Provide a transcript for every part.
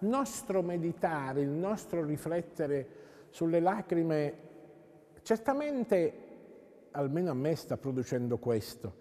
nostro meditare, il nostro riflettere sulle lacrime, certamente, almeno a me sta producendo questo,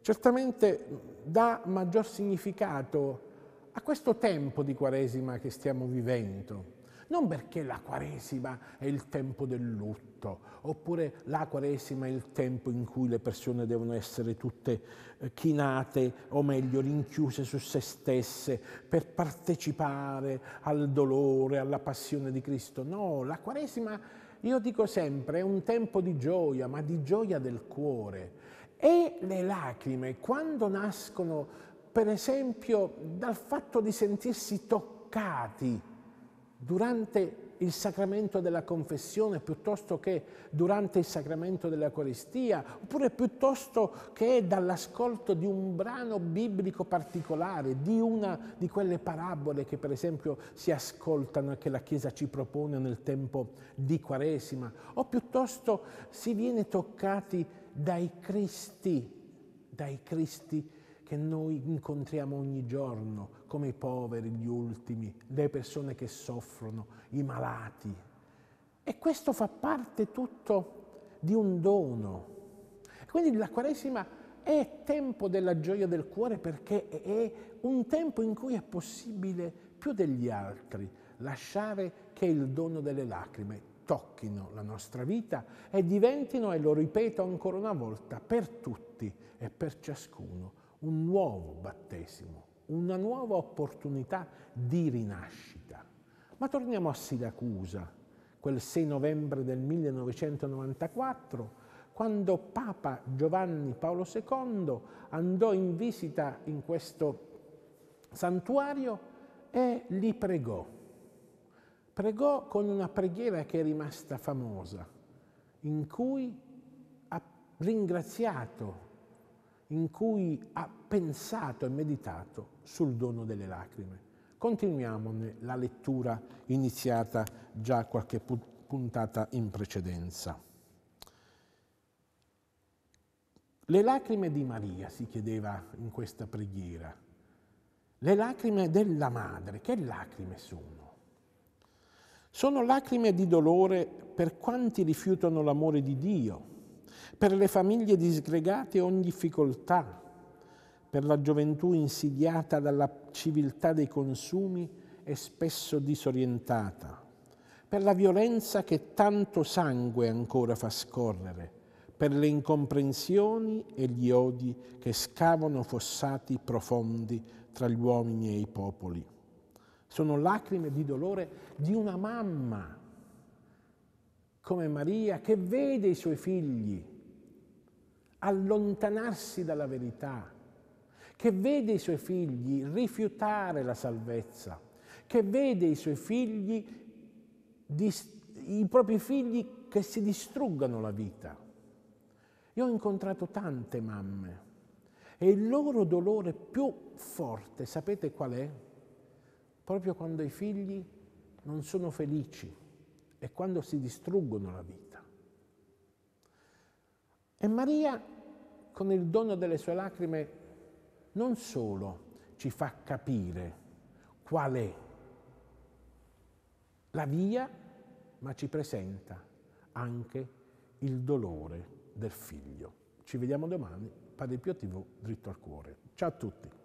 certamente dà maggior significato a questo tempo di Quaresima che stiamo vivendo. Non perché la Quaresima è il tempo del lutto, diritto, oppure la Quaresima è il tempo in cui le persone devono essere tutte eh, chinate, o meglio rinchiuse su se stesse, per partecipare al dolore, alla passione di Cristo. No, la Quaresima, io dico sempre, è un tempo di gioia, ma di gioia del cuore. E le lacrime, quando nascono, per esempio, dal fatto di sentirsi toccati durante il sacramento della confessione piuttosto che durante il sacramento dell'Eucaristia, oppure piuttosto che dall'ascolto di un brano biblico particolare, di una di quelle parabole che per esempio si ascoltano e che la Chiesa ci propone nel tempo di Quaresima, o piuttosto si viene toccati dai Cristi, dai Cristi che noi incontriamo ogni giorno, come i poveri, gli ultimi, le persone che soffrono, i malati. E questo fa parte tutto di un dono. Quindi la Quaresima è tempo della gioia del cuore perché è un tempo in cui è possibile più degli altri lasciare che il dono delle lacrime tocchino la nostra vita e diventino, e lo ripeto ancora una volta, per tutti e per ciascuno un nuovo battesimo una nuova opportunità di rinascita. Ma torniamo a Siracusa, quel 6 novembre del 1994, quando Papa Giovanni Paolo II andò in visita in questo santuario e li pregò. Pregò con una preghiera che è rimasta famosa, in cui ha ringraziato in cui ha pensato e meditato sul dono delle lacrime. Continuiamone la lettura iniziata già qualche puntata in precedenza. Le lacrime di Maria si chiedeva in questa preghiera. Le lacrime della madre, che lacrime sono? Sono lacrime di dolore per quanti rifiutano l'amore di Dio, per le famiglie disgregate ogni difficoltà, per la gioventù insidiata dalla civiltà dei consumi e spesso disorientata, per la violenza che tanto sangue ancora fa scorrere, per le incomprensioni e gli odi che scavano fossati profondi tra gli uomini e i popoli. Sono lacrime di dolore di una mamma come Maria che vede i suoi figli allontanarsi dalla verità, che vede i suoi figli rifiutare la salvezza, che vede i suoi figli, i propri figli che si distruggano la vita. Io ho incontrato tante mamme e il loro dolore più forte, sapete qual è? Proprio quando i figli non sono felici e quando si distruggono la vita. E Maria, con il dono delle sue lacrime, non solo ci fa capire qual è la via, ma ci presenta anche il dolore del figlio. Ci vediamo domani, Padre Pio TV, dritto al cuore. Ciao a tutti.